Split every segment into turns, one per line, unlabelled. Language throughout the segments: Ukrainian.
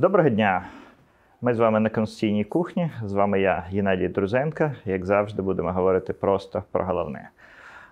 Доброго дня! Ми з вами на Конституційній кухні. З вами я, Геннадій Друзенко. Як завжди, будемо говорити просто про головне.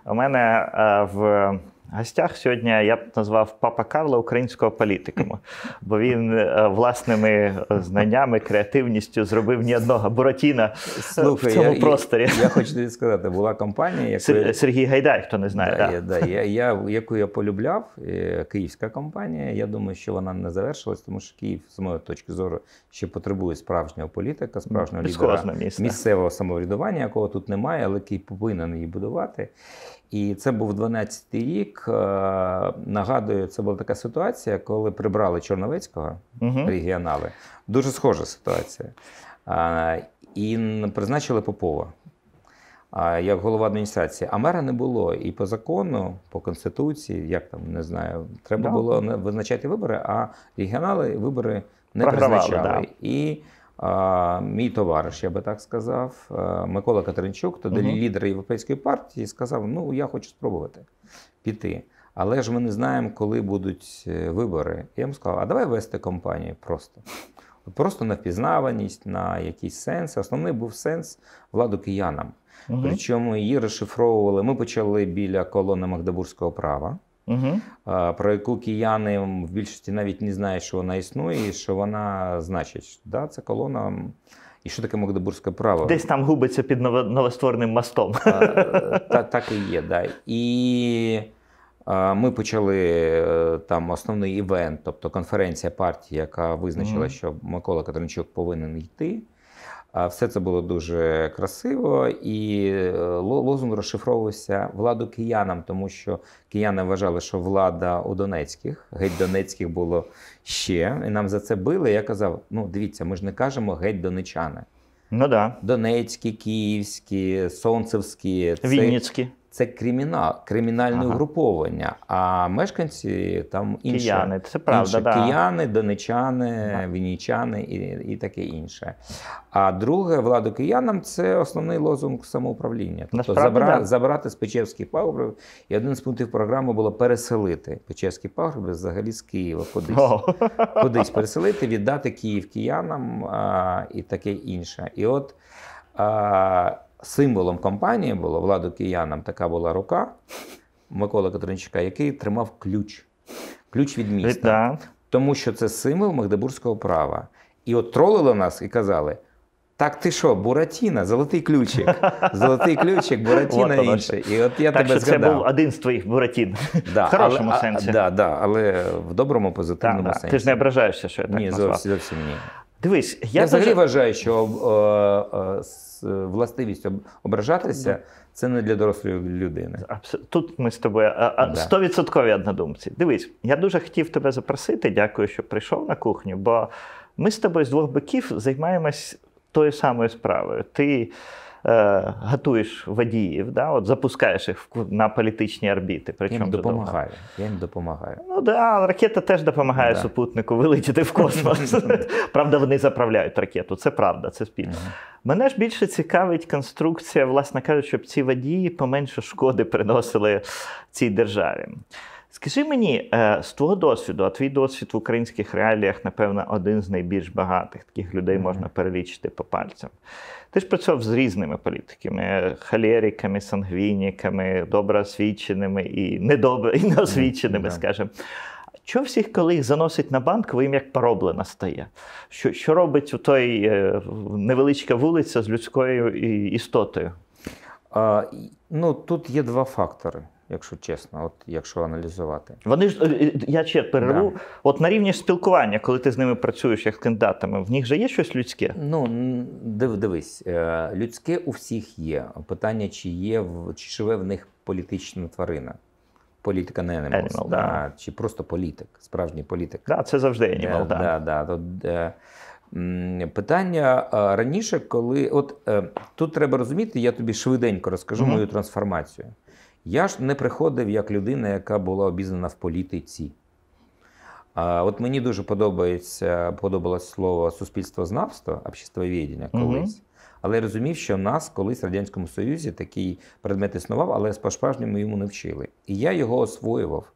У мене е, в Гостях сьогодні я б назвав папа Карла українського політиками, бо він е, власними знаннями, креативністю зробив ні одного Буратіна Слухай, в цьому я, просторі.
Я, я хочу тобі сказати, була компанія, яку... Сергій Гайдай, хто не знає, да, да. Я, да, я, я, яку я полюбляв, е, київська компанія. Я думаю, що вона не завершилась, тому що Київ, з моєї точки зору, ще потребує справжнього політика, справжнього лідера місцевого самоврядування, якого тут немає, але який повинен її будувати. І це був 12-й рік. Е, нагадую, це була така ситуація, коли прибрали Чорновецького угу. регіонали. Дуже схожа ситуація. Е, і призначили Попова е, як голова адміністрації. А мера не було. І по закону, по конституції, як там не знаю, треба да. було визначати вибори, а регіонали вибори не Програвали, призначали. Да. І Мій товариш, я би так сказав, е, Микола Катеринчук, тоді угу. лідер європейської партії, сказав: Ну, я хочу спробувати піти. Але ж ми не знаємо, коли будуть е, вибори. Я йому сказав, а давай вести компанію просто. Просто на впізнаваність, на якийсь сенс. Основний був сенс владу киянам. Угу. Причому її розшифровували. Ми почали біля колони Магдебурзького права угу. про яку кияни в більшості навіть не знають, що вона існує, і що вона значить. Да, Це колона. І що таке Магдебурзьке право?
Десь там губиться під новостворним мостом. Та,
Так і є, да. І ми почали е, там основний івент, тобто конференція партії, яка визначила, що Микола Катеринчук повинен йти. Все це було дуже красиво, і е, лозунг розшифровувався владу киянам, тому що кияни вважали, що влада у Донецьких, геть Донецьких було ще. І нам за це били. Я казав: ну дивіться, ми ж не кажемо геть донечани. Ну да. Донецькі, київські, сонцевські, це... Вінницькі це кримінал, кримінальне ага. угруповання. А мешканці там інші кияни, це правда, інші. Да. кияни, донечани, ага. вінічани і і таке інше. А друге, владу киянам це основний лозунг самоуправління. Тобто забра... да. забрати з Печерських пагорбів. І один з пунктів програми було переселити Печерські пагорби взагалі з Києва кудись кудись переселити, віддати Київ киянам а, і таке інше. І от. А, символом компанії було владу киянам така була рука Микола Катеринчука, який тримав ключ, ключ від міста. Е, Тому що це символ магдебурзького права. І от тролили нас і казали: так ти що, Буратіна, золотий ключик, золотий ключик, Буратіна інше. І от я так, тебе що згадав. Це був один з твоїх Буратін. Да, в хорошому але, сенсі. А, да, да, але в доброму, позитивному да, сенсі. Ти ж не ображаєшся, що я так Ні, назвав. зовсім, зовсім ні. Дивись, я, я взагалі дуже... вважаю, що властивість ображатися це не для дорослої людини. Тут ми з
тобою стовідсоткові однодумці. Дивись, я дуже хотів тебе запросити. Дякую, що прийшов на кухню, бо ми з тобою з двох боків займаємось тою самою справою. Ти е, готуєш водіїв, да, от запускаєш їх на політичні орбіти. Причому їм допомагаю. Я їм допомагаю. Ну да, ракета теж допомагає да. супутнику вилетіти в космос. Правда, вони заправляють ракету. Це правда, це спільно. Мене ж більше цікавить конструкція, власне кажучи, щоб ці водії поменше шкоди приносили цій державі. Скажи мені, е, з твого досвіду, а твій досвід в українських реаліях, напевно, один з найбільш багатих таких людей можна перелічити по пальцям. Ти ж працював з різними політиками: е, халєріками, сангвініками, добре освіченими і недобре, і неосвіченими, скажімо. Що всіх, коли їх заносить на банк, ви їм як пороблена стає? Що що робить у той е, невеличка вулиця з людською істотою? А, Ну тут є два фактори якщо чесно, от якщо аналізувати. Вони ж е, е, я ще перерву. Да. От на рівні спілкування, коли
ти з ними працюєш як з кандидатами, в них же є щось людське? Ну див, дивись, е, людське у всіх є. Питання, чи є чи живе в них політична тварина. Політика не анімал, animal, да. да. чи просто політик, справжній політик. Да, Це завжди анімал, да, да. да. да, Питання раніше, коли от тут треба розуміти, я тобі швиденько розкажу угу. мою трансформацію. Я ж не приходив як людина, яка була обізнана в політиці. А От мені дуже подобається подобалось слово суспільство суспільствознавство, обществоведення колись. Угу. Але я розумів, що в нас колись в Радянському Союзі такий предмет існував, але по-справжньому йому не вчили. І я його освоював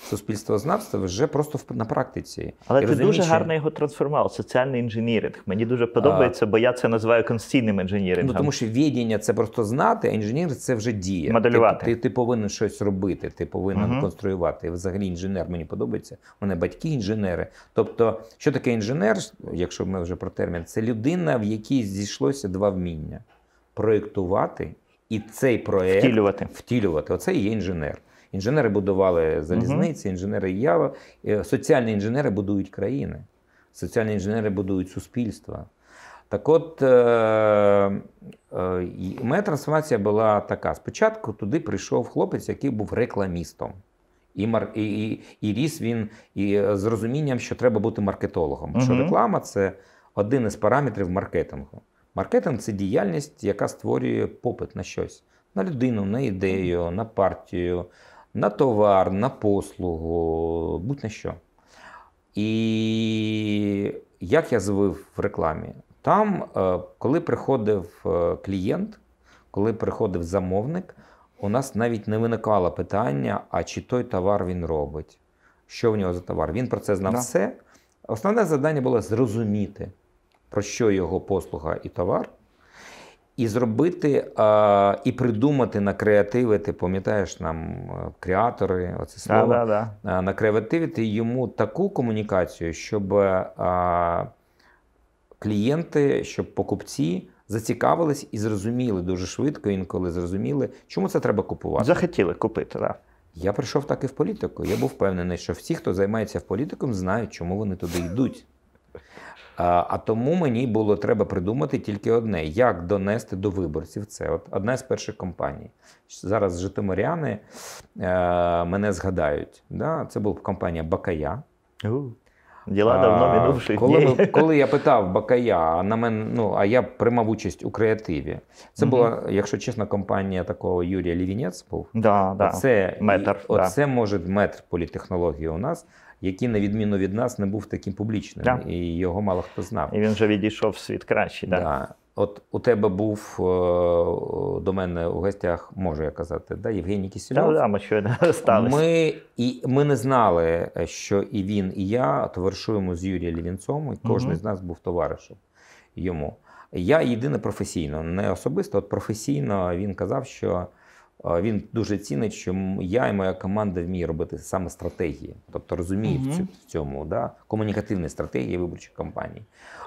суспільствознавства вже просто на практиці. Але це дуже гарно
його трансформував. Соціальний інженіринг. Мені дуже подобається, бо я це називаю конституційним інженєрингом. Ну тому
що відіння це просто знати, а інженер це вже діє. Моделювати. Ти, ти, ти повинен щось робити, ти повинен угу. конструювати. Взагалі, інженер мені подобається. У мене батьки інженери. Тобто, що таке інженер, якщо ми вже про термін, це людина, в якій зійшлося два вміння: проєктувати і цей проєкт втілювати. втілювати. Оце і є інженер. Інженери будували залізниці, інженери ява. Е, соціальні інженери будують країни, соціальні інженери будують суспільства. Так от е, е, моя трансформація була така: спочатку туди прийшов хлопець, який був рекламістом. І і, і, ріс він і з розумінням, що треба бути маркетологом. Угу. Що реклама це один із параметрів маркетингу. Маркетинг це діяльність, яка створює попит на щось: на людину, на ідею, на партію, на товар, на послугу, будь на що. І як я звив в рекламі? Там, е, коли приходив е, клієнт, коли приходив замовник, у нас навіть не виникало питання, а чи той товар він робить, що в нього за товар. Він про це знав да. все. Основне завдання було зрозуміти, про що його послуга і товар, і зробити а, і придумати на креативи. Ти пам'ятаєш нам е, креатори, оце слово да, да, да. Е, накреативити йому таку комунікацію, щоб е, а, клієнти, щоб покупці зацікавились і зрозуміли дуже швидко, інколи зрозуміли, чому це треба купувати. Захотіли купити, так. Я прийшов так і в політику. Я був впевнений, що всі, хто займається в політиком, знають, чому вони туди йдуть. А тому мені було треба придумати тільки одне: як донести до виборців це. От одна з перших компаній. Зараз Житомиряни е, мене згадають. Да? Це була компанія Бакая. діла давно минувши. Коли коли я питав Бакая, а на мене ну, а я приймав участь у креативі. Це uh-huh. була, якщо чесно, компанія такого Юрія Лівінець був. Да, да. Оце, метр, і, да. оце може метр політехнології у нас який, на відміну від нас, не був таким публічним, да. і його мало хто знав. І він вже відійшов в світ кращий. Да. Да. От у тебе був е, до мене у гостях, можу я казати, да, Євгеній Кісельов. Да, да, ми Ми і ми не знали, що і він, і я товаришуємо з Юрієм Лівінцом, і кожен угу. з нас був товаришем йому. Я єдине професійно, не особисто, от професійно він казав, що. Він дуже цінить, що я і моя команда вміє робити саме стратегії, тобто розуміє в цьому да, комунікативні стратегії виборчих компаній.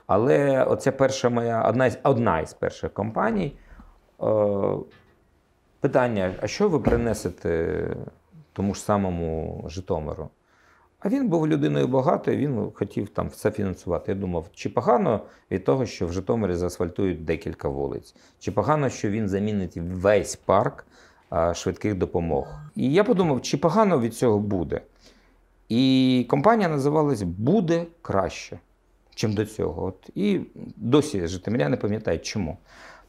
Але оця перша моя одна із, одна із перших компаній. Е, питання: а що ви принесете тому ж самому Житомиру? А він був людиною багатою, він хотів там все фінансувати. Я думав, чи погано від того, що в Житомирі заасфальтують декілька вулиць, чи погано, що він замінить весь парк Е, швидких допомог. І я подумав, чи погано від цього буде. І компанія називалась Буде краще, чим до цього. От. І досі не пам'ятають, чому.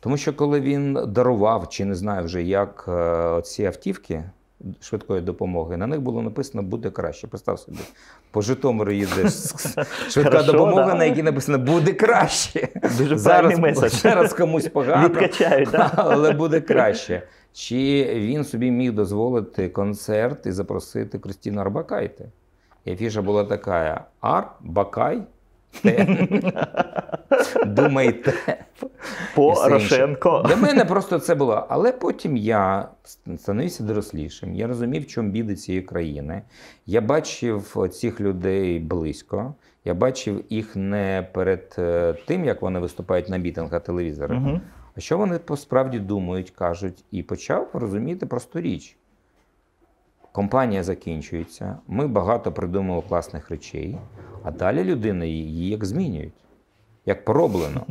Тому що коли він дарував, чи не знаю вже як е, ці автівки швидкої допомоги, на них було написано Буде краще. Представ собі, по Житомиру їдеш швидка Хорошо, допомога, да. на якій написано Буде краще. Дуже Зараз ще комусь погано, але буде краще. Чи він собі міг дозволити концерт і запросити Кристіну Арбакайте? І фіша була така: Арбакай? Думайте. Порошенко. Для мене просто це було. Але потім я становився дорослішим. Я розумів, в чому біди цієї країни. Я бачив цих людей близько. Я бачив їх не перед е, тим, як вони виступають на мітингах телевізора що вони справді думають, кажуть, і почав розуміти просту річ. Компанія закінчується, ми багато придумали класних речей, а далі людина її як змінюють, як пороблено.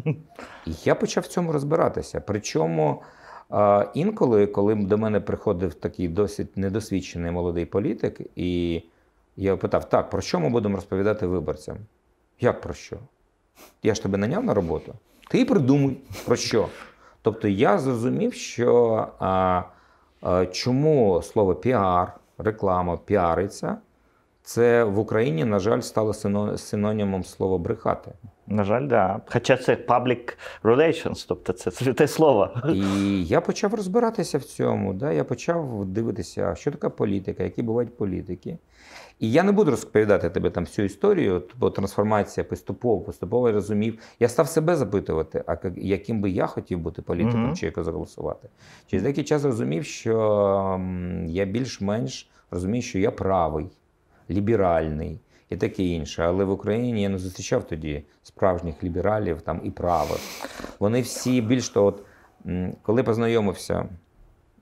І я почав в цьому розбиратися. Причому інколи, коли до мене приходив такий досить недосвідчений молодий політик, і я питав: так, про що ми будемо розповідати виборцям? Як про що? Я ж тебе наняв на роботу? Ти придумуй про що. Тобто я зрозумів, що а, а е, чому слово піар, реклама піариться, це в Україні, на жаль, стало синонімом слова брехати. На жаль, да. Хоча це public relations, тобто це святе слово. І я почав розбиратися в цьому. Да? Я почав дивитися, що таке політика, які бувають політики. І я не буду розповідати тебе там всю історію, бо трансформація поступово, поступово я розумів. Я став себе запитувати, а яким би я хотів бути політиком, mm -hmm. чи як заголосувати. Через деякий час розумів, що я більш-менш розумію, що я правий ліберальний і таке інше. Але в Україні я не зустрічав тоді справжніх лібералів там і правих. Вони всі більш то, от коли познайомився.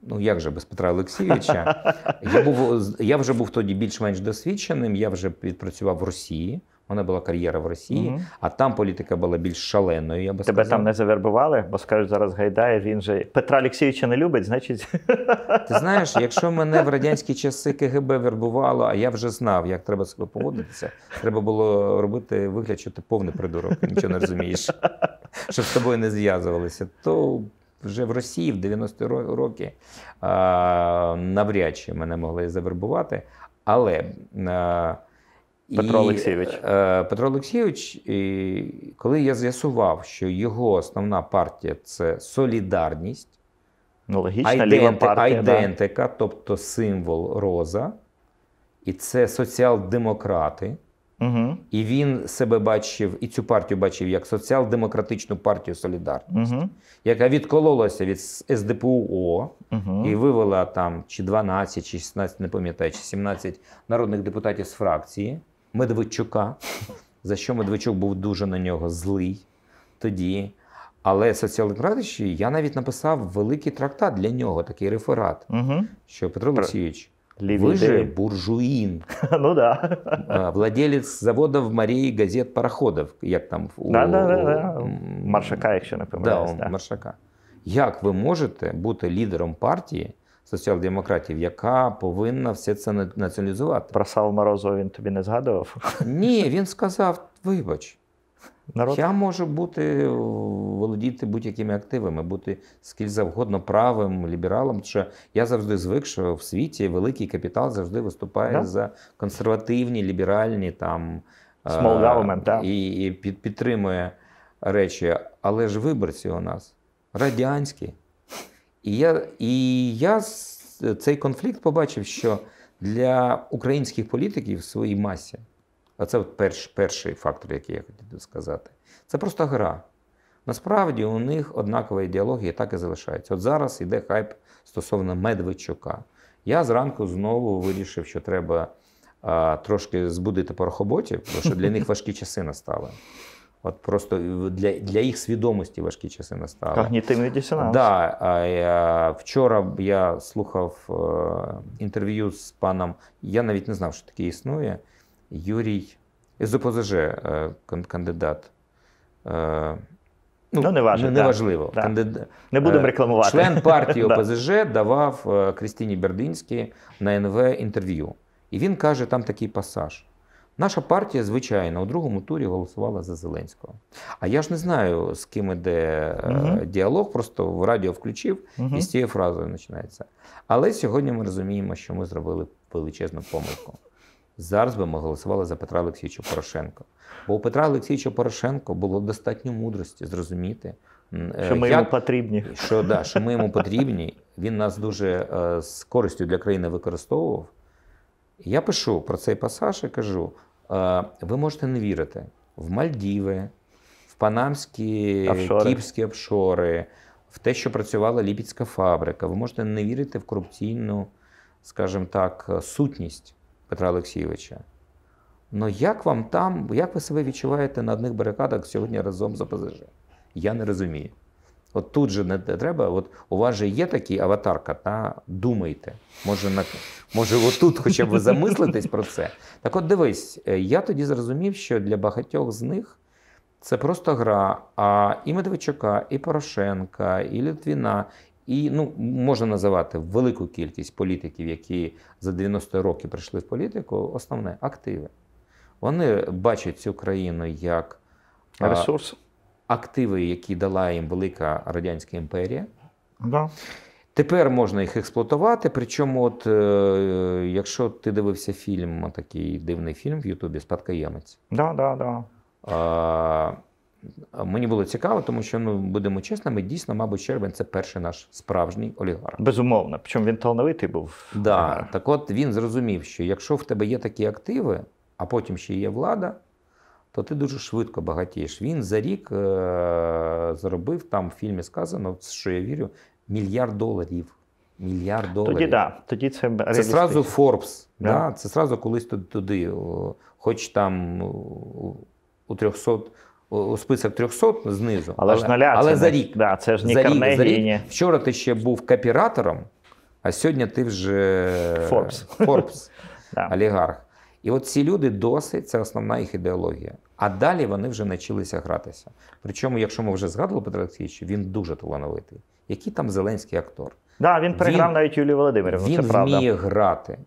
Ну, як же без Петра Олексійовича? Я був я вже був тоді більш-менш досвідченим. Я вже відпрацював в Росії. У мене була кар'єра в Росії, угу. а там політика була більш шаленою. Я би Тебе сказав. там не завербували, бо скажуть зараз Гайдай, він же Петра Олексійовича не любить, значить. Ти знаєш, якщо мене в радянські часи КГБ вербувало, а я вже знав, як треба себе поводитися, треба було робити вигляд, що ти повний придурок, нічого не розумієш, щоб з тобою не зв'язувалися, то. Вже в Росії в 90-ті роки навряд чи мене могли завербувати. Але Петро Олексійович. Е, Петро Олексійович, коли я з'ясував, що його основна партія це солідарність, ну, логічна, айденти, ліва партія, айдентика, да. тобто символ Роза, і це соціал-демократи. Угу. І він себе бачив, і цю партію бачив як соціал-демократичну партію Солідарності, угу. яка відкололася від СДПУО угу. і вивела там чи 12, чи 16, не пам'ятаю, чи 17 народних депутатів з фракції. Медведчука, за що Медведчук був дуже на нього злий тоді. Але соціал я навіть написав великий трактат для нього, такий реферат, угу. що Петро Олексійович, ви же буржуїн, ну да. владелець заводів Марії газет пароходів, як там у да, да, да, Маршака, якщо не помиляюсь. Да, Маршака. Як ви можете бути лідером партії? соціал-демократів, яка повинна все це націоналізувати. Про Сал Морозова він тобі не згадував? Ні, він сказав: вибач, Народ? я можу бути володіти будь-якими активами, бути скільки завгодно правим, лібералом. Що я завжди звик, що в світі великий капітал завжди виступає да? за консервативні, ліберальні там Small government, е, да. і, і під, підтримує речі, але ж виборці у нас радянські. І я, і я цей конфлікт побачив, що для українських політиків в своїй масі, а це перш, перший фактор, який я хотів сказати, це просто гра. Насправді у них однакова ідеологія так і залишається. От зараз йде хайп стосовно Медведчука. Я зранку знову вирішив, що треба а, трошки збудити порохоботів, тому що для них важкі часи настали. От просто е, для для їх свідомості важкі часи настали. Когнітивний дисонанс. Да, а е, Вчора я слухав е, інтерв'ю з паном. Я навіть не знав, що таке існує. Юрій з ОПЗЖ кандидат.
Ну, ну не важливо. Не, важливо.
Да. не будемо рекламувати. Член партії ОПЗЖ давав Крістіні Бердинській на НВ інтерв'ю. І він каже: там такий пасаж. Наша партія, звичайно, у другому турі голосувала за Зеленського. А я ж не знаю, з ким іде угу. діалог, просто в радіо включив угу. і з цією фразою починається. Але сьогодні ми розуміємо, що ми зробили величезну помилку. Зараз би ми голосували за Петра Олексійовича Порошенка. Бо у Петра Олексійовича Порошенка було достатньо мудрості зрозуміти, е, що ми як, йому потрібні. Що да, що ми йому потрібні. Він нас дуже е, з користю для країни використовував. Я пишу про цей пасаж і кажу: Е, ви можете не вірити в Мальдіви, в Панамські офшори. Кіпські офшори, в те, що працювала Ліпецька фабрика. Ви можете не вірити в корупційну, скажімо так, сутність Петра Олексійовича. Ну як вам там, як ви себе відчуваєте на одних барикадах сьогодні разом з ОПЗЖ? Я не розумію. От тут же не треба. От у вас же є такі аватарка, та думайте. Може, на може, отут хоча б замислитись про це. Так, от дивись, е, я тоді зрозумів, що для багатьох з них це просто гра. А і Медведчука, і Порошенка, і Літвіна, і ну можна називати велику кількість політиків, які за 90 років прийшли в політику. Основне активи. Вони бачать цю країну як ресурс активи, які дала їм велика радянська імперія. Да. Тепер можна їх експлуатувати. Причому, от, е, якщо ти дивився фільм, такий дивний фільм в Ютубі Спадкоємець.
Да, да, да.
Е, мені було цікаво, тому що ну, будемо чесними, дійсно, мабуть, Щербин це перший наш справжній олігарх. Безумовно. Причому він талановитий був. Да. Так от він зрозумів, що якщо в тебе є такі активи, а потім ще є влада, то ти дуже швидко багатієш. Він за рік е- заробив там в фільмі сказано, що я вірю, мільярд доларів. Мільярд доларів. Тоді да, тоді це Це зразу Форбс. Да? да? Це зразу колись туди, хоч там у 300, у список 300 знизу, але, але ж нуля, але це за рік. Да, це ж ні за рік, за рік. Вчора ти ще був копіратором, а сьогодні ти вже Форбс. Форбс. да. Олігарх. І от ці люди досі це основна їх ідеологія. А далі вони вже навчилися гратися. Причому, якщо ми вже згадували Петра Олексійовича, він дуже талановитий. Який там зеленський актор? Да,
він переграв він, навіть Юлію Володимирівну. Він це правда.
грати.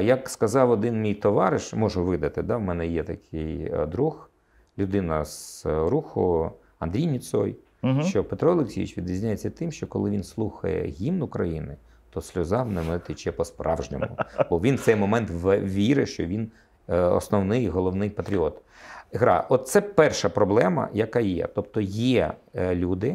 Як сказав один мій товариш, можу видати, да, в мене є такий е, друг, людина з е, руху Андрій Ніцой, угу. що Петро Олексійович відрізняється тим, що коли він слухає гімн України, то сльоза в мене тече по-справжньому. Бо він в цей момент вірить, що він е, основний і головний патріот. Гра, От це перша проблема, яка є. Тобто є е, люди,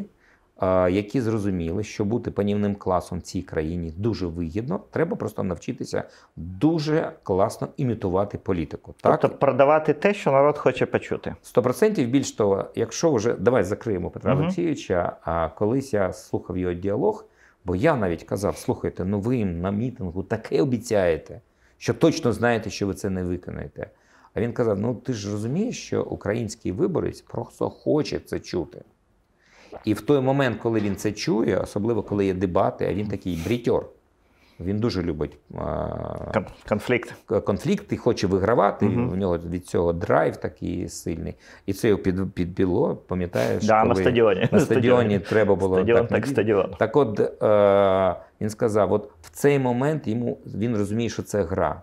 е, які зрозуміли, що бути панівним класом в цій країні дуже вигідно. Треба просто навчитися дуже класно імітувати політику. Так? Тобто продавати те, що народ хоче почути. Сто процентів, більш того, якщо вже давай закриємо Петра Олексійовича, а колись я слухав його діалог. Бо я навіть казав: слухайте, ну ви їм на мітингу таке обіцяєте, що точно знаєте, що ви це не виконаєте. А він казав: Ну ти ж розумієш, що український виборець просто хоче це чути. І в той момент, коли він це чує, особливо коли є дебати, а він такий брітьор. Він дуже любить е, конфлікт конфлікт і хоче вигравати. Угу. В нього від цього драйв такий сильний. І це його під, підбіло, пам'ятаєш? Да, на стадіоні На стадіоні треба було. Стадіон, так, стадіон. так от е, він сказав: от в цей момент йому він розуміє, що це гра.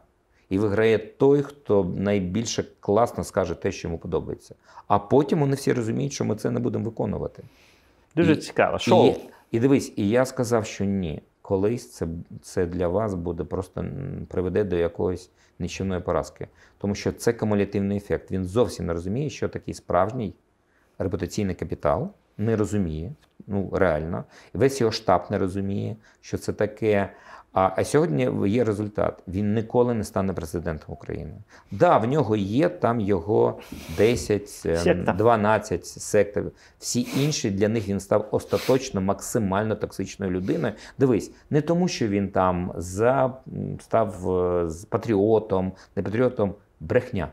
І виграє той, хто найбільше класно скаже те, що йому подобається. А потім вони всі розуміють, що ми це не будемо виконувати. Дуже і, цікаво. Шоу. І, і дивись, і я сказав, що ні колись це це для вас буде просто приведе до якоїсь нищівної поразки. Тому що це кумулятивний ефект. Він зовсім не розуміє, що такий справжній репутаційний капітал, не розуміє ну реально, весь його штаб не розуміє, що це таке. А а сьогодні є результат. Він ніколи не стане президентом України. да, в нього є там його 10-12 е, сектор. Всі інші для них він став остаточно максимально токсичною людиною. Дивись, не тому, що він там за став е, патріотом, не патріотом брехня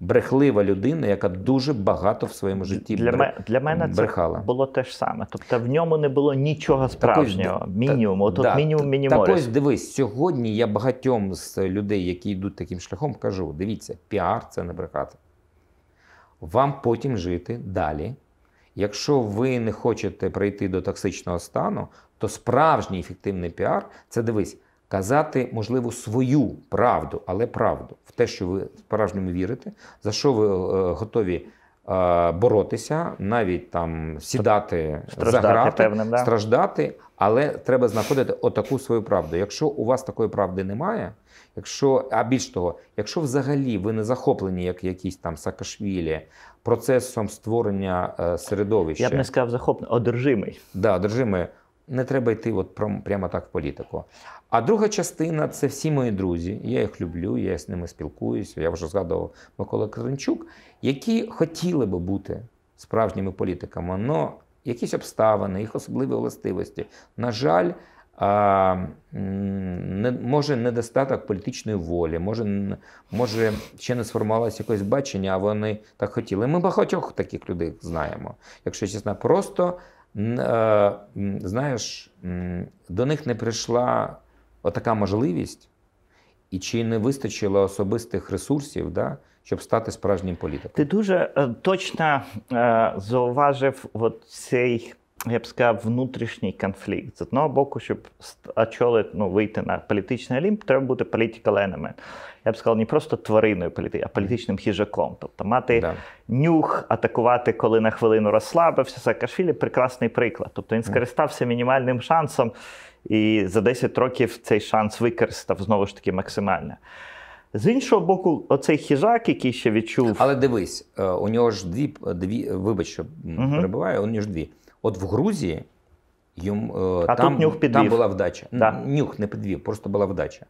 брехлива людина, яка дуже багато в своєму житті для мене для мене брехала. це було те ж саме. Тобто в ньому не було нічого справжнього. Так, мінімум, от, да, мінімум мінімум. Так ось дивись, сьогодні я багатьом з людей, які йдуть таким шляхом, кажу: дивіться, піар це не брехати. Вам потім жити далі. Якщо ви не хочете прийти до токсичного стану, то справжній ефективний піар це дивись, казати, можливо, свою правду, але правду в те, що ви справжньому вірите, за що ви е, готові е, боротися, навіть там сідати страждати, за грати, певним, да? страждати, але треба знаходити отаку свою правду. Якщо у вас такої правди немає, якщо а більш того, якщо взагалі ви не захоплені, як якісь там Саакашвілі, процесом створення е, середовища, я б не сказав захоплений, одержимий. Да, одержимий не треба йти от прямо так в політику. А друга частина це всі мої друзі. Я їх люблю, я з ними спілкуюся. Я вже згадував Микола Кринчук, які хотіли би бути справжніми політиками, але якісь обставини, їх особливі властивості. На жаль, а, не, Може недостаток політичної волі, може може ще не сформувалося якесь бачення, а вони так хотіли. Ми багатьох таких людей знаємо, якщо чесно, просто Е, знаєш, до них не прийшла отака можливість, і чи не вистачило особистих ресурсів, да, щоб стати справжнім політиком? Ти дуже е,
точно е, зауважив от цей я б сказав, внутрішній конфлікт. З одного боку, щоб очолити, ну, вийти на політичний олімп, треба бути political enemy. Я б сказав, не просто твариною, політи, а політичним хижаком. Тобто мати да. нюх, атакувати, коли на хвилину розслабився. Саакашвілі – прекрасний приклад. Тобто він скористався мінімальним шансом, і за 10 років цей шанс використав знову ж таки максимально.
З іншого боку, оцей хижак, який ще відчув. Але дивись, е, у нього ж дві, дві вибач, що угу. перебуває, у нього ж дві. От в Грузії їм, е, а там нюх підвів. там була вдача. Да. Нюх не підвів, просто була вдача.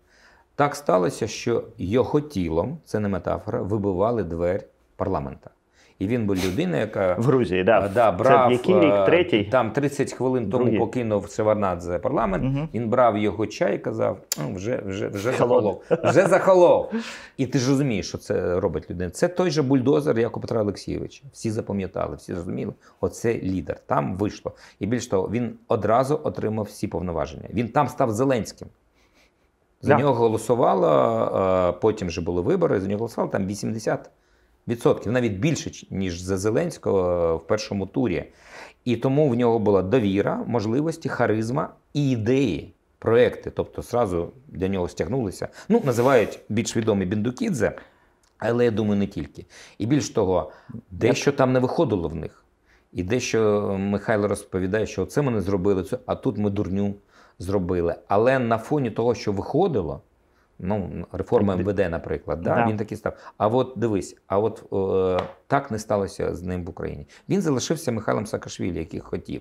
Так сталося, що його тілом, це не метафора, вибивали двері парламента. І він був людина, яка в Грузії да. Е, да, брав Це який рік? Е, Третій? там 30 хвилин тому Другий. покинув Севарнадзе парламент. Угу. Він брав його чай і казав: вже вже вже захолов. Вже захолов. І ти ж розумієш, що це робить людина. Це той же бульдозер, як у Петра Олексійовича. Всі запам'ятали, всі зрозуміли. Оце лідер. Там вийшло. І більш того, він одразу отримав всі повноваження. Він там став Зеленським. За да. нього голосувало, е, потім вже були вибори. За нього голосувало там 80 Відсотків навіть більше ніж за Зеленського е, в першому турі. І тому в нього була довіра, можливості, харизма і ідеї, проекти. Тобто, сразу для нього стягнулися. Ну, називають більш відомий Біндукідзе, але я думаю, не тільки. І більш того, дещо там не виходило в них. І дещо Михайло розповідає, що це ми не зробили, а тут ми дурню зробили. Але на фоні того, що виходило. Ну, реформа тобто МВД, наприклад, да? да? він такий став. А от дивись, а от е, так не сталося з ним в Україні. Він залишився Михайлом Саакашвілі, який хотів.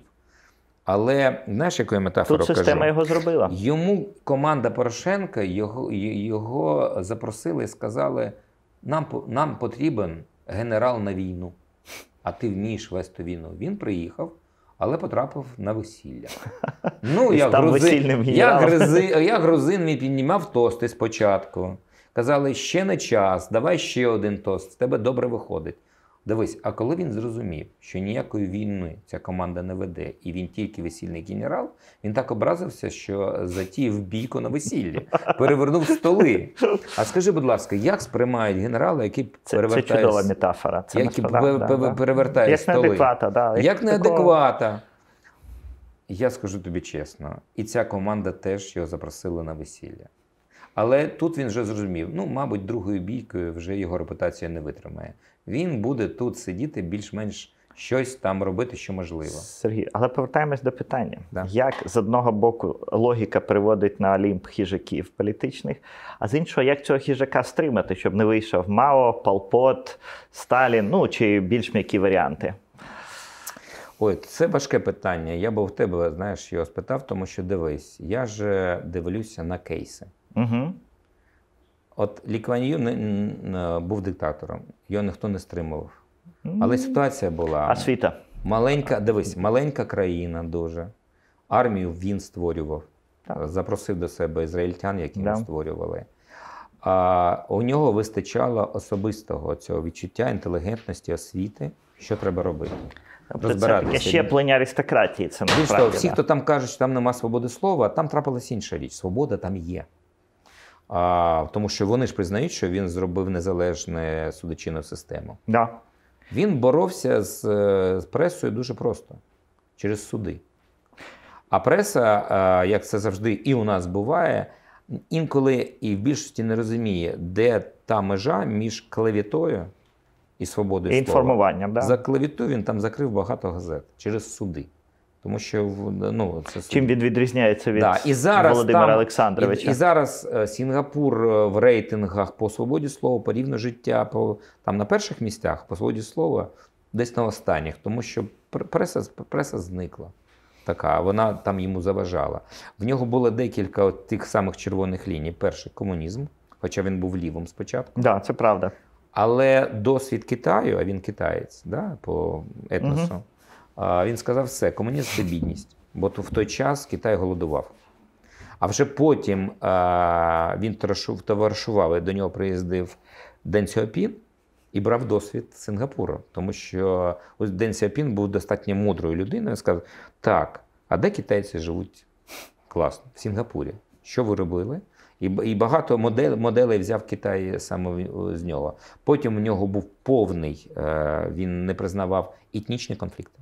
Але знаєш, якою метафорою Тут система кажу? його зробила. Йому команда Порошенка його його запросили і сказали: нам нам потрібен генерал на війну, а ти вмієш вести війну. Він приїхав, але потрапив на весілля. Ну, я грузин, я, грузин, я грузин мій піднімав тости спочатку. Казали, ще не час, давай ще один тост, В тебе добре виходить. Дивись, а коли він зрозумів, що ніякої війни ця команда не веде, і він тільки весільний генерал, він так образився, що затіяв бійку на весіллі, перевернув столи. А скажи, будь ласка, як сприймають генерали, які це, перевертає Це чудова метафора. Це який да, як столи? Неадеквата, да. Як неадеквата. Такого... Я скажу тобі чесно, і ця команда теж його запросила на весілля. Але тут він вже зрозумів, ну, мабуть, другою бійкою вже його репутація не витримає. Він буде тут сидіти більш-менш щось там робити, що можливо.
Сергій, але повертаємось до питання: да. як з одного боку логіка приводить на олімп хижаків політичних, а з іншого, як цього хижака стримати, щоб не вийшов Мао, Палпот, Сталін, ну чи більш м'які
варіанти? Ой, це важке питання. Я б в тебе, знаєш, його спитав, тому що дивись, я ж е, дивлюся на кейси. Угу. От Лі був диктатором, його ніхто не стримував. Але ситуація була. А світа? Маленька, дивись, маленька країна дуже. Армію він створював. Так. Запросив до себе ізраїльтян, які да. створювали. А у нього вистачало особистого цього відчуття інтелігентності, освіти, що треба робити. Тобто Розбиратися. Це щеплення аристократії. Це насправді. Більше, всі, хто там кажуть, що там нема свободи слова, там трапилась інша річ. Свобода там є. А, Тому що вони ж признають, що він зробив незалежну судочинну систему. Да. Він боровся з, е, з пресою дуже просто через суди. А преса, е, як це завжди і у нас буває, інколи і в більшості не розуміє, де та межа між клевітою і свободою. Інформуванням, слова. Да. За клевіту він там закрив багато газет через суди. Тому що ну, це чим він відрізняється від да. і зараз Володимира там, Олександровича. І, і зараз е, Сінгапур е, в рейтингах по свободі слова, по рівно життя, по там на перших місцях по свободі слова, десь на останніх, тому що преса преса зникла. Така вона там йому заважала. В нього було декілька от тих самих червоних ліній. Перший комунізм, хоча він був лівим спочатку. Да, це правда. Але досвід Китаю, а він китаєць, да, по етносу. Угу. Він сказав, все, комунізм це бідність. Бо в той час Китай голодував. А вже потім він товаришував, і до нього приїздив Ден Сіопін і брав досвід Сингапуру. Тому що ось Ден Сіопін був достатньо мудрою людиною і сказав: так, а де китайці живуть класно? В Сінгапурі. Що ви робили? І і багато модель, моделей взяв Китай саме з нього. Потім у нього був повний, е, він не признавав етнічні конфлікти.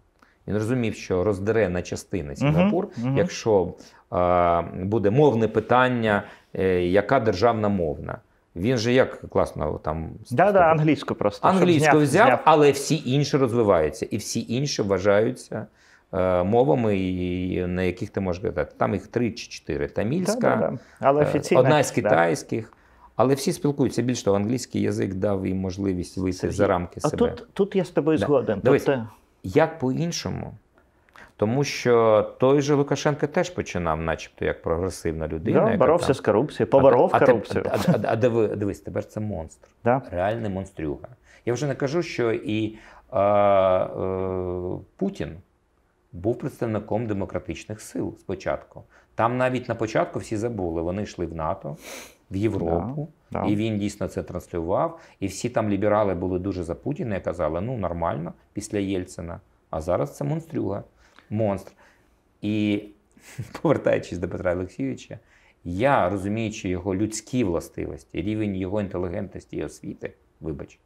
Він розумів, що роздере на частини Сінгапур, uh -huh, uh -huh. якщо е, буде мовне питання, е, яка державна мовна. Він же як класно там да, да, англійську просто англійську зняв, взяв, зняв. але всі інші розвиваються, і всі інші вважаються е, мовами, і, на яких ти можеш казати. Там їх три чи чотири. Тамільська, да, да, але е, офіційна, одна з китайських. Але всі спілкуються більш того, англійський язик дав їм можливість вийти Сергій. за рамки себе. А тут
тут я з тобою згоден. Да. Тобто... Е,
як по-іншому? Тому що той же Лукашенко теж починав, начебто, як прогресивна людина. Да, боровся там... з корупцією, поборов а, корупцію. А, а, а диви, дивись, тепер це монстр. Да. Реальний монстрюга. Я вже не кажу, що і е, е, Путін був представником демократичних сил спочатку. Там навіть на початку всі забули, вони йшли в НАТО в Європу. Да, да. І він дійсно це транслював. І всі там ліберали були дуже за Путіна і казали, ну нормально, після Єльцина. А зараз це монстрюга, монстр. І повертаючись до Петра Олексійовича, я розуміючи його людські властивості, рівень його інтелігентності і освіти, вибач,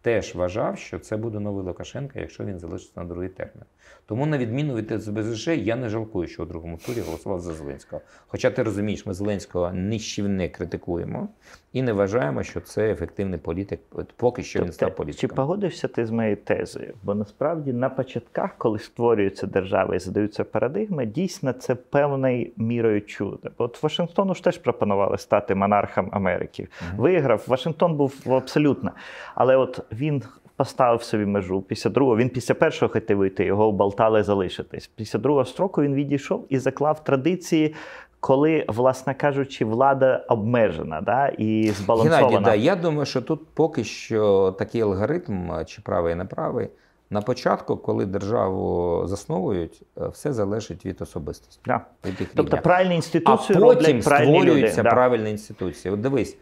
теж вважав, що це буде новий Лукашенко, якщо він залишиться на другий термін. Тому, на відміну від СБЗЖ, я не жалкую, що у другому турі голосував за Зеленського. Хоча ти розумієш, ми Зеленського нищівне критикуємо і не вважаємо, що це ефективний політик, поки що тобто, він став політиком. Чи погодився ти з моєю тезою?
Бо насправді на початках, коли створюються держави і задаються парадигми, дійсно це певною мірою чудо. От Вашингтону ж теж пропонували стати монархом Америки. Виграв Вашингтон був абсолютно, але от він поставив собі межу. Після другого він після першого хотів вийти, його болтали залишитись. Після другого строку він відійшов і заклав традиції. Коли, власне кажучи, влада обмежена да, і збалансована. Геннадій, да, Я
думаю, що тут поки що такий алгоритм, чи правий, і неправий, на початку, коли державу засновують, е, все залежить від особистості. Да. Від тобто правильні інституції а потім роблять правильні створюються люди. правильні інституції. От дивись,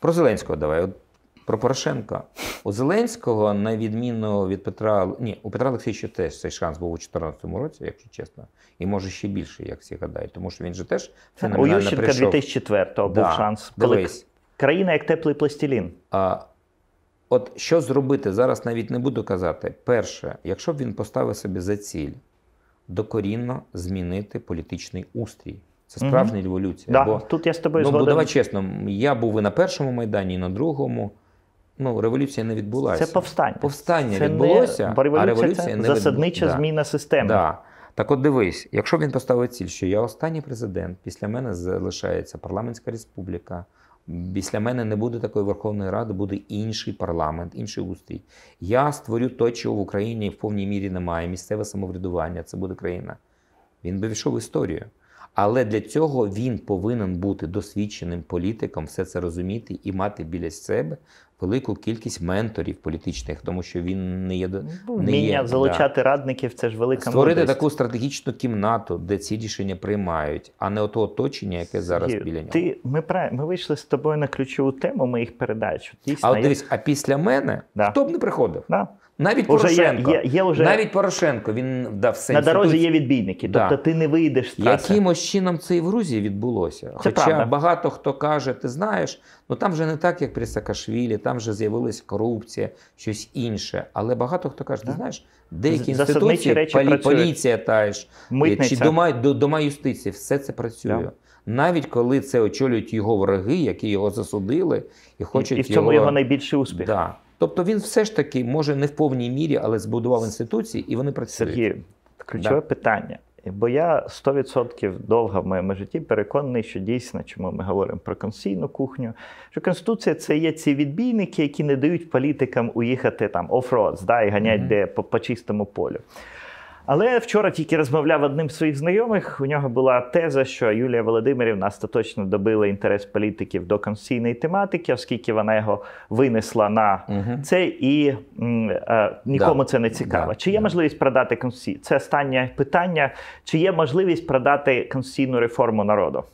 про Зеленського давай. От про Порошенка. У Зеленського, на відміну від Петра Ні, у Петра Олексійовича теж цей шанс був у 2014 році, якщо чесно. І може ще більше, як всі гадають, тому що він же теж феноменально У Ющенка 2004-го був да. шанс. Коли країна як теплий пластилін. А, От що зробити зараз навіть не буду казати. Перше, якщо б він поставив собі за ціль докорінно змінити політичний устрій. Це справжня угу. революція. Да, бо, тут я з тобою ну, згоден. Бо давай чесно, я був і на першому майдані, і на другому ну, революція не відбулася. Це повстання. Повстання це відбулося, не... а революція, це не засаднича відбу... зміна системи. Да. Так от дивись, якщо він поставить ціль, що я останній президент, після мене залишається парламентська республіка, після мене не буде такої Верховної Ради, буде інший парламент, інший устрій. Я створю те, чого в Україні в повній мірі немає, місцеве самоврядування, це буде країна. Він би війшов в історію. Але для цього він повинен бути досвідченим політиком, все це розуміти і мати біля себе велику кількість менторів політичних, тому що він не є ну, не Міння є, залучати
да. радників. Це ж велика створити модість. таку
стратегічну кімнату, де ці рішення приймають, а не ото оточення, яке зараз Є, біля нього. Ти
ми ми вийшли з тобою на ключову тему
моїх передач. Дійсно, а от дивись, я... а після мене да. хто б не приходив. Да. Навіть уже Порошенко є, є, є уже... навіть Порошенко він дав все На дорозі є відбійники, тобто да. тобто ти не вийдеш з траси. Якимось чином це і в Грузії відбулося. Це Хоча правда. багато хто каже, ти знаєш, ну там вже не так, як при Сакашвілі, там вже з'явилася корупція, щось інше. Але багато хто каже, ти знаєш, деякі Засадничі інституції, полі, поліція та ж, е, чи дома, дома юстиції, все це працює. Да. Навіть коли це очолюють його вороги, які його засудили і хочуть. І в цьому його, його найбільший успіх. Да. Тобто він все ж таки, може, не в повній мірі, але збудував інституції, і вони працюють. Сергій, ключове да. питання. Бо я 100%
довго в моєму житті переконаний, що дійсно, чому ми говоримо про конституційну кухню, що конституція це є ці відбійники, які не дають політикам уїхати там офроз да, і ганять mm-hmm. де по, по чистому полю. Але вчора тільки розмовляв одним з своїх знайомих. У нього була теза, що Юлія Володимирівна остаточно добила інтерес політиків до конституційної тематики, оскільки вона його винесла на угу. це і м, а, е, нікому да. це не цікаво. Да. Чи є да. можливість продати конституцію? Це останнє питання. Чи є можливість продати
конституційну реформу народу?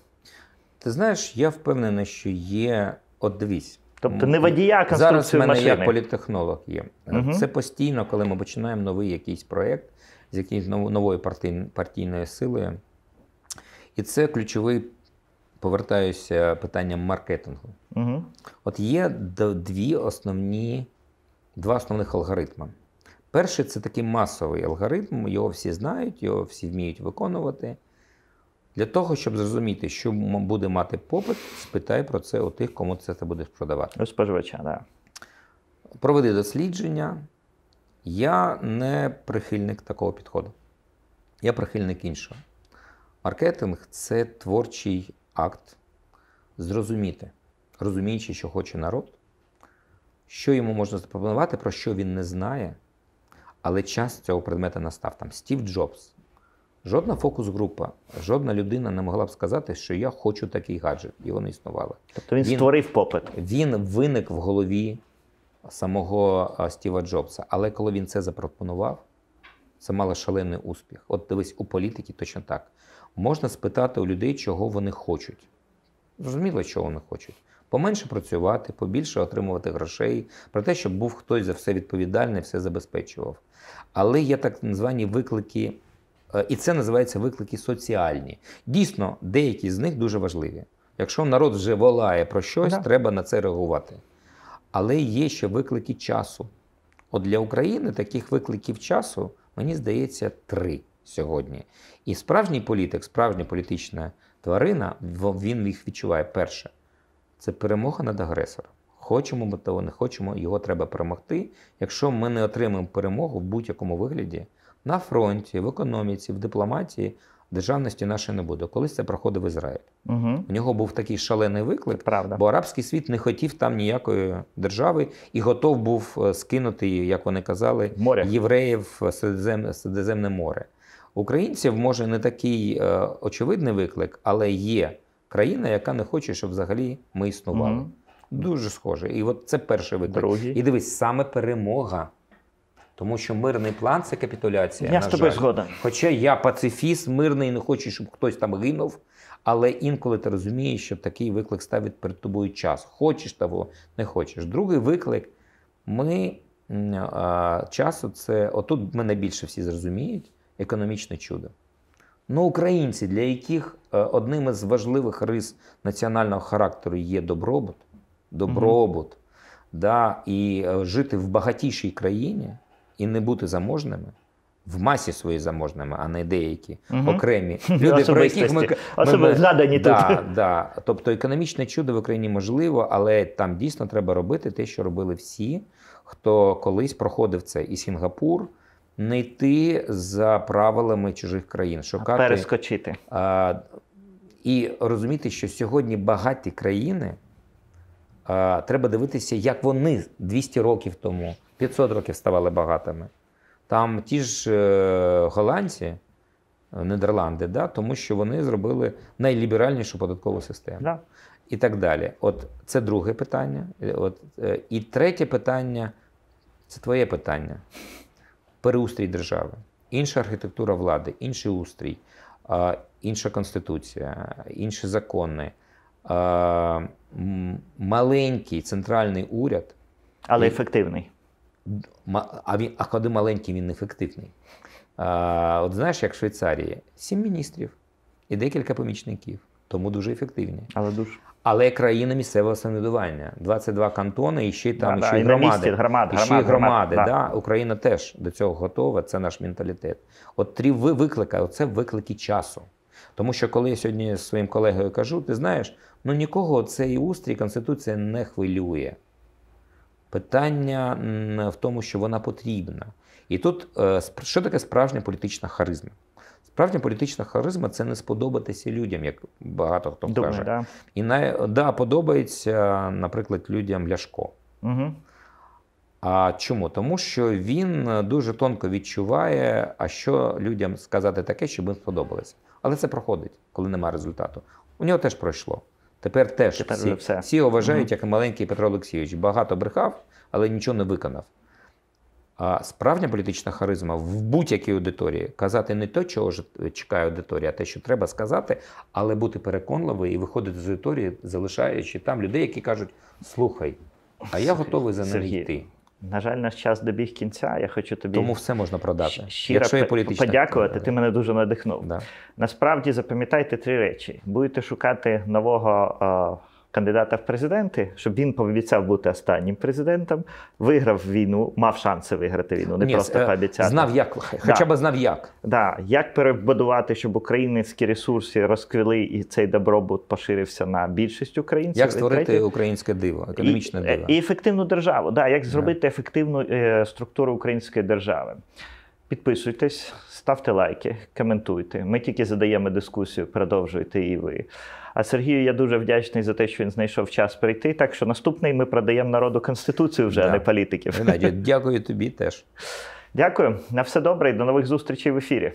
Ти знаєш, я впевнений, що є от дивісь. Тобто не водія а Зараз в мене машини. як політтехнолог є. Угу. Це постійно, коли ми починаємо новий якийсь проєкт, з якоюсь новою партійною силою. І це ключовий, повертаюся питанням маркетингу. Угу. От є дві основні, два основних алгоритми. Перший це такий масовий алгоритм, його всі знають, його всі вміють виконувати. Для того, щоб зрозуміти, що буде мати попит, спитай про це у тих, кому це ти будеш продавати. У споживача, так. Да. Проведи дослідження, я не прихильник такого підходу. Я прихильник іншого. Маркетинг це творчий акт зрозуміти, розуміючи, що хоче народ, що йому можна запропонувати, про що він не знає. Але час цього предмета настав там Стів Джобс. Жодна фокус-група, жодна людина не могла б сказати, що я хочу такий гаджет. Його не існувало. Тобто він, він створив попит. Він виник в голові самого Стіва Джобса. Але коли він це запропонував, це мало шалений успіх. От дивись, у політиці точно так. Можна спитати у людей, чого вони хочуть. Зрозуміло, чого вони хочуть. Поменше працювати, побільше отримувати грошей, про те, щоб був хтось за все відповідальний, все забезпечував. Але є так звані виклики, е, і це називається виклики соціальні. Дійсно, деякі з них дуже важливі. Якщо народ вже волає про щось, да. треба на це реагувати але є ще виклики часу. От для України таких викликів часу, мені здається, три сьогодні. І справжній політик, справжня політична тварина, він їх відчуває перше. Це перемога над агресором. Хочемо ми того, не хочемо, його треба перемогти. Якщо ми не отримаємо перемогу в будь-якому вигляді на фронті, в економіці, в дипломатії, державності нашої не буде. Колись це проходив Ізраїль. Угу. У нього був такий шалений виклик, Правда. бо арабський світ не хотів там ніякої держави і готов був е, скинути, як вони казали, море. євреїв в Середзем... Середземне море. Українців може не такий е, очевидний виклик, але є країна, яка не хоче, щоб взагалі ми існували. Угу. Дуже схоже. І от це перший виклик. Другий. І дивись, саме перемога. Тому що мирний план це капітуляція. Я на з тобою згоден. Хоча я пацифіст, мирний, не хочу, щоб хтось там гинув. Але інколи ти розумієш, що такий виклик ставить перед тобою час. Хочеш того, не хочеш. Другий виклик ми а, часу це отут мене більше всі зрозуміють економічне чудо. Ну, українці, для яких е, одним із важливих рис національного характеру є добробут, добробут, угу. да, і е, жити в багатішій країні і не бути заможними. В масі свої заможними, а не деякі угу. окремі люди, про яких ми, ми, ми згадані да, тут. Да. Тобто економічне чудо в Україні можливо, але там дійсно треба робити те, що робили всі, хто колись проходив це і Сінгапур, не йти за правилами чужих країн, шукати перескочити а, і розуміти, що сьогодні багаті країни а, треба дивитися, як вони 200 років тому. 500 років ставали багатими. Там ті ж е, голландці, е, Нідерланди, да, тому що вони зробили найліберальнішу податкову систему. Да. І так далі. От це друге питання. Е, от, І третє питання це твоє питання. Переустрій держави, інша архітектура влади, інший устрій, інша конституція, інші закони, маленький центральний уряд. Але ефективний а він, коли маленький, він ефективний. От знаєш, як в Швейцарії, сім міністрів і декілька помічників, тому дуже ефективні. Але дуже. Але країна місцевого самоврядування. 22 кантони і ще там да, ще да, і громади. Місті, громад, і ще громад, громади. Да. да. Україна теж до цього готова, це наш менталітет. От три виклика це виклики часу. Тому що, коли я сьогодні своїм колегою кажу, ти знаєш, ну нікого цей устрій Конституція не хвилює. Питання в тому, що вона потрібна. І тут е, що таке справжня політична харизма? Справжня політична харизма це не сподобатися людям, як багато хто Думаю, каже. Да. І на, да, подобається, наприклад, людям Ляшко. Угу. А чому? Тому що він е, дуже тонко відчуває, а що людям сказати таке, щоб їм сподобалося. Але це проходить, коли немає результату. У нього теж пройшло. Тепер теж Тепер всі, все. всі вважають, угу. як маленький Петро Олексійович. Багато брехав, але нічого не виконав. А справжня політична харизма в будь-якій аудиторії казати не те, чого чекає аудиторія, а те, що треба сказати, але бути переконливий і виходити з аудиторії, залишаючи там людей, які кажуть: слухай, а я готовий за неї йти. На жаль, наш час добіг кінця. Я хочу тобі тому все можна продати. Щиро Якщо є політична подякувати. Ти
мене дуже надихнув. Да. Насправді запам'ятайте три речі: будете шукати нового кандидата в президенти, щоб він пообіцяв бути останнім президентом, виграв війну, мав шанси виграти війну, не Ні, просто е, пообіцяти. Знав як, хоча б знав як. Да, Як перебудувати, щоб українські ресурси розквіли і цей добробут поширився на більшість українців. Як створити українське
диво, економічне і, диво. І
ефективну державу. Да, Як зробити ефективну е, структуру української держави. Підписуйтесь, ставте лайки, коментуйте. Ми тільки задаємо дискусію, продовжуйте і ви. А Сергію я дуже вдячний за те, що він знайшов час прийти. Так що наступний ми продаємо народу конституцію вже, да. а не політиків. Геннадію, дякую тобі теж. Дякую, на все добре і до нових зустрічей в ефірі.